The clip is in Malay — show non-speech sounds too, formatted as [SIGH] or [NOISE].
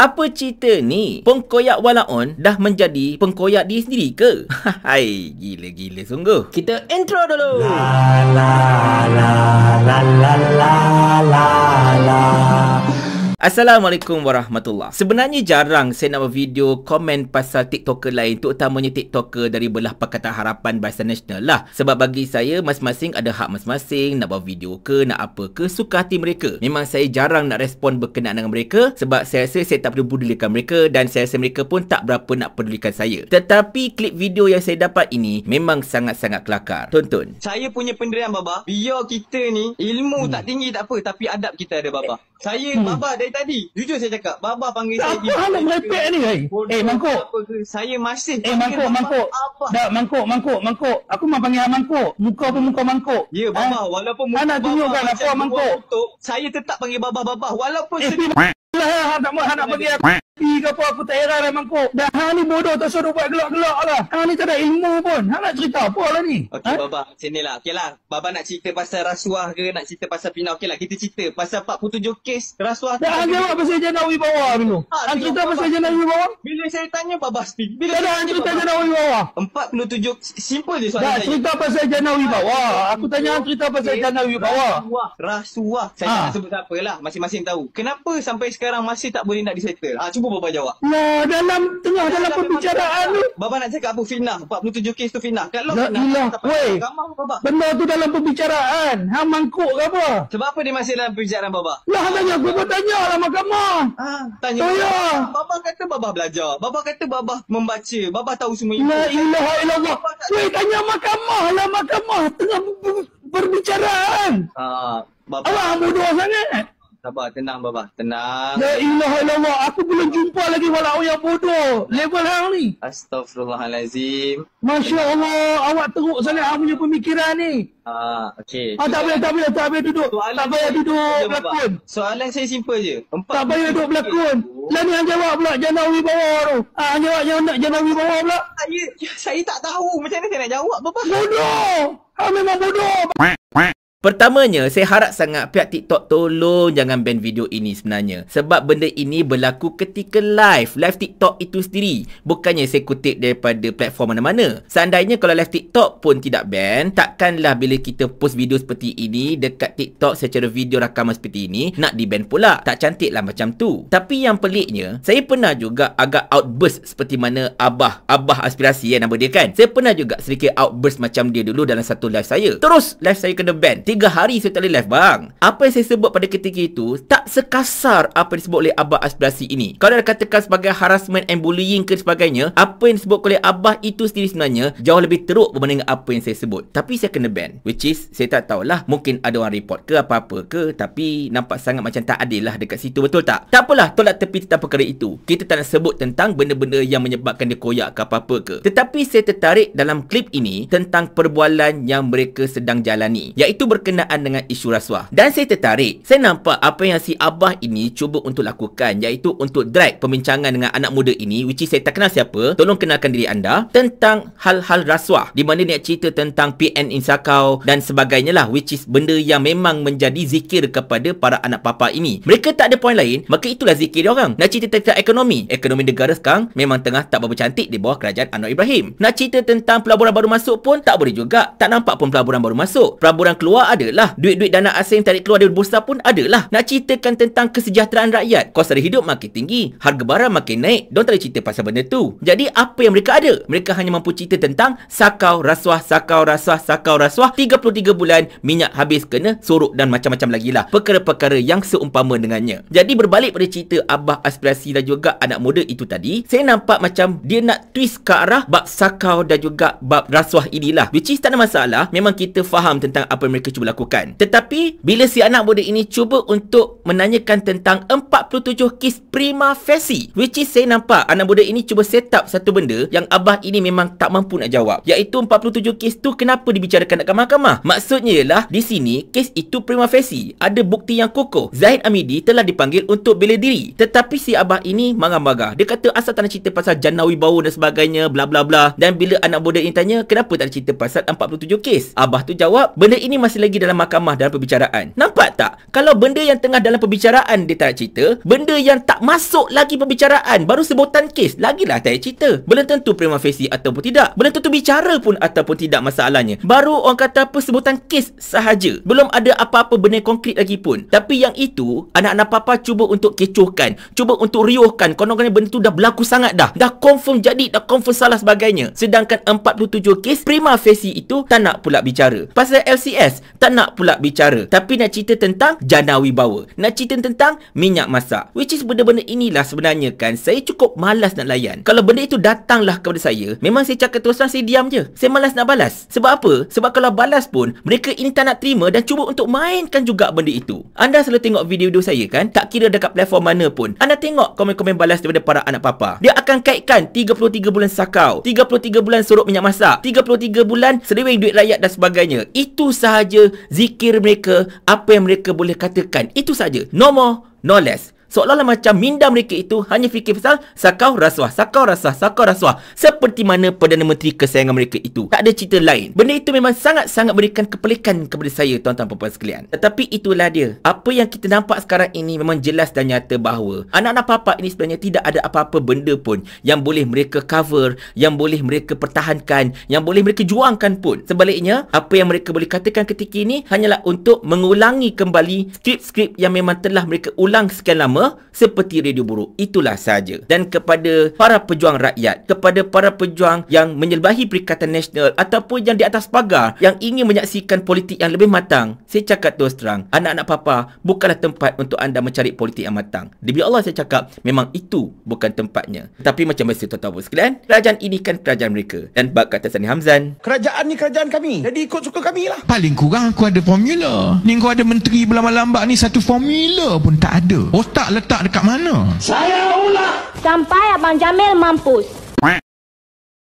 Apa cerita ni? Pengkoyak Walaon dah menjadi pengkoyak dia sendiri ke? [LAUGHS] Hai, gila-gila sungguh. Kita intro dulu. La la la la la la la la. Assalamualaikum warahmatullahi Sebenarnya jarang saya nak video komen pasal TikToker lain Terutamanya TikToker dari belah Pakatan Harapan Bahasa Nasional lah Sebab bagi saya masing-masing ada hak masing-masing Nak buat video ke, nak apa ke, suka hati mereka Memang saya jarang nak respon berkenaan dengan mereka Sebab saya rasa saya tak perlu pedulikan mereka Dan saya rasa mereka pun tak berapa nak pedulikan saya Tetapi klip video yang saya dapat ini Memang sangat-sangat kelakar Tonton Saya punya pendirian Baba Biar kita ni ilmu hmm. tak tinggi tak apa Tapi adab kita ada Baba saya hmm. Baba dari tadi. Jujur saya cakap. Baba panggil tak saya. Apa hal yang merepek ni? Hai. Eh, Mangkuk. Saya masih Eh, Mangkuk, Baba. Mangkuk. Dah, Mangkuk, Mangkuk, Mangkuk. Aku memang panggil Mangkuk. Muka pun muka Mangkuk. Ya, yeah, Baba. Ha? Walaupun muka Anak Baba macam aku Mangkuk. Tutup, saya tetap panggil Baba, Baba. Walaupun eh, sedih. Eh, tak mahu. Tak nak panggil kopi ke apa aku tak heran lah mangkuk dah hang ni bodoh tak suruh buat gelak-gelak lah hang ni tak ada ilmu pun hang nak cerita apa lah ni ok ha? baba macam lah ok lah baba nak cerita pasal rasuah ke nak cerita pasal pinau. ok lah kita cerita pasal 47 kes rasuah dah hang jawab pasal jenah wibawa dulu ha, hang ha, cerita pasal jenah wibawa bila saya tanya baba speak bila dah hang cerita jenah wibawa 47 simple je soalan dah cerita pasal jenah wibawa aku tanya hang cerita pasal jenah wibawa rasuah rasuah saya ha. tak sebut siapa lah masing-masing tahu kenapa sampai sekarang masih tak boleh nak disettle ha, cuba bapa jawab. Ya, dalam tengah dalam, dalam pembicaraan tu. Bapa nak cakap apa fitnah? 47 kes tu fitnah. Kalau La, fitnah. Weh. Benda tu dalam pembicaraan. Hang mangkuk ke apa? Sebab apa dia masih dalam pembicaraan bapa? Lah ha, tanya gua tanya lah mahkamah. Ha, tanya. Tanya. Oh, bapa kata bapa belajar. Bapa kata bapa membaca. Bapa tahu semua itu. La ilaha illallah. Weh tanya mahkamah lah mahkamah tengah berbicaraan. Ha, ah, bapa. Allah bodoh sangat. Sabar, tenang Baba. Tenang. Ya ilah Allah. Aku belum jumpa lagi walau yang bodoh. Level hang ni. Astagfirullahalazim. Masya Allah. Awak teruk sangat awak punya pemikiran ni. Ah, okey. Ah, tak boleh, tak boleh, tak boleh duduk. Soalan tak payah duduk saya, berlakon. Soalan saya simple je. Empat tak payah duduk berlakon. Oh. Lah ni hang jawab pula janawi bawah tu. Ah, hang jawab yang nak janawi bawah pula. Saya saya tak tahu macam mana saya nak jawab Baba. Bodoh. Hang memang bodoh. Pertamanya, saya harap sangat pihak TikTok tolong jangan ban video ini sebenarnya. Sebab benda ini berlaku ketika live. Live TikTok itu sendiri. Bukannya saya kutip daripada platform mana-mana. Seandainya kalau live TikTok pun tidak ban, takkanlah bila kita post video seperti ini dekat TikTok secara video rakaman seperti ini nak di-ban pula. Tak cantiklah macam tu. Tapi yang peliknya, saya pernah juga agak outburst seperti mana Abah. Abah Aspirasi yang eh nama dia kan. Saya pernah juga sedikit outburst macam dia dulu dalam satu live saya. Terus live saya kena ban. Tiga hari saya tak boleh live bang Apa yang saya sebut pada ketika itu Tak sekasar apa yang disebut oleh Abah Aspirasi ini Kalau dah katakan sebagai harassment and bullying ke sebagainya Apa yang disebut oleh Abah itu sendiri sebenarnya Jauh lebih teruk berbanding dengan apa yang saya sebut Tapi saya kena ban Which is saya tak tahulah Mungkin ada orang report ke apa-apa ke Tapi nampak sangat macam tak adil lah dekat situ betul tak? Tak apalah tolak tepi tetap perkara itu Kita tak nak sebut tentang benda-benda yang menyebabkan dia koyak ke apa-apa ke Tetapi saya tertarik dalam klip ini Tentang perbualan yang mereka sedang jalani Iaitu ber berkenaan dengan isu rasuah. Dan saya tertarik. Saya nampak apa yang si Abah ini cuba untuk lakukan iaitu untuk drag pembincangan dengan anak muda ini which is saya tak kenal siapa. Tolong kenalkan diri anda tentang hal-hal rasuah di mana dia cerita tentang PN Insakau dan sebagainya lah which is benda yang memang menjadi zikir kepada para anak papa ini. Mereka tak ada poin lain maka itulah zikir dia orang. Nak cerita tentang ekonomi. Ekonomi negara sekarang memang tengah tak berapa cantik di bawah kerajaan Anwar Ibrahim. Nak cerita tentang pelaburan baru masuk pun tak boleh juga. Tak nampak pun pelaburan baru masuk. Pelaburan keluar adalah. Duit-duit dana asing tarik keluar dari bursa pun adalah. Nak ceritakan tentang kesejahteraan rakyat. Kos sara hidup makin tinggi. Harga barang makin naik. Don't tak cerita pasal benda tu. Jadi apa yang mereka ada? Mereka hanya mampu cerita tentang sakau rasuah, sakau rasuah, sakau rasuah. 33 bulan minyak habis kena sorok dan macam-macam lagi lah. Perkara-perkara yang seumpama dengannya. Jadi berbalik pada cerita Abah Aspirasi dan juga anak muda itu tadi. Saya nampak macam dia nak twist ke arah bab sakau dan juga bab rasuah inilah. Which is tak ada masalah. Memang kita faham tentang apa mereka itu berlakukan. Tetapi bila si anak muda ini cuba untuk menanyakan tentang 47 kes prima facie which is saya nampak anak muda ini cuba set up satu benda yang abah ini memang tak mampu nak jawab iaitu 47 kes tu kenapa dibicarakan dekat mahkamah? Maksudnya ialah di sini kes itu prima facie ada bukti yang kokoh. Zahid Amidi telah dipanggil untuk bela diri. Tetapi si abah ini marah-marah. Dia kata asal tanah nak cerita pasal janawi bau dan sebagainya bla bla bla dan bila anak muda ini tanya kenapa tak cerita pasal 47 kes? Abah tu jawab benda ini masih lagi lagi dalam mahkamah dalam perbicaraan. Nampak tak? Kalau benda yang tengah dalam perbicaraan dia tak cerita, benda yang tak masuk lagi perbicaraan, baru sebutan kes, lagilah tak nak cerita. Belum tentu prima facie ataupun tidak. Belum tentu bicara pun ataupun tidak masalahnya. Baru orang kata apa sebutan kes sahaja. Belum ada apa-apa benda konkret lagi pun. Tapi yang itu, anak-anak papa cuba untuk kecohkan. Cuba untuk riuhkan. Konon-konon benda tu dah berlaku sangat dah. Dah confirm jadi, dah confirm salah sebagainya. Sedangkan 47 kes, prima facie itu tak nak pula bicara. Pasal LCS, tak nak pula bicara tapi nak cerita tentang jana wibawa nak cerita tentang minyak masak which is benda-benda inilah sebenarnya kan saya cukup malas nak layan kalau benda itu datanglah kepada saya memang saya cakap terus saya diam je saya malas nak balas sebab apa sebab kalau balas pun mereka ini tak nak terima dan cuba untuk mainkan juga benda itu anda selalu tengok video-video saya kan tak kira dekat platform mana pun anda tengok komen-komen balas daripada para anak papa dia akan kaitkan 33 bulan sakau 33 bulan sorok minyak masak 33 bulan seliwing duit rakyat dan sebagainya itu sahaja zikir mereka, apa yang mereka boleh katakan. Itu saja. No more, no less seolah-olah macam minda mereka itu hanya fikir pasal sakau rasuah, sakau rasuah, sakau rasuah. Seperti mana Perdana Menteri kesayangan mereka itu. Tak ada cerita lain. Benda itu memang sangat-sangat berikan kepelikan kepada saya tuan-tuan perempuan sekalian. Tetapi itulah dia. Apa yang kita nampak sekarang ini memang jelas dan nyata bahawa anak-anak papa ini sebenarnya tidak ada apa-apa benda pun yang boleh mereka cover, yang boleh mereka pertahankan, yang boleh mereka juangkan pun. Sebaliknya, apa yang mereka boleh katakan ketika ini hanyalah untuk mengulangi kembali skrip-skrip yang memang telah mereka ulang sekian lama sama seperti radio buruk. Itulah saja. Dan kepada para pejuang rakyat, kepada para pejuang yang menyelbahi Perikatan Nasional ataupun yang di atas pagar yang ingin menyaksikan politik yang lebih matang, saya cakap terus terang, anak-anak papa bukanlah tempat untuk anda mencari politik yang matang. Demi Allah saya cakap, memang itu bukan tempatnya. Tapi macam biasa tuan-tuan pun sekalian, kerajaan ini kan kerajaan mereka. Dan bak kata Sani Hamzan, kerajaan ni kerajaan kami. Jadi ikut suka kami lah. Paling kurang aku ada formula. Ni kau ada menteri berlambak-lambak ni satu formula pun tak ada. Otak letak dekat mana? Saya ulang. Sampai Abang Jamil mampus.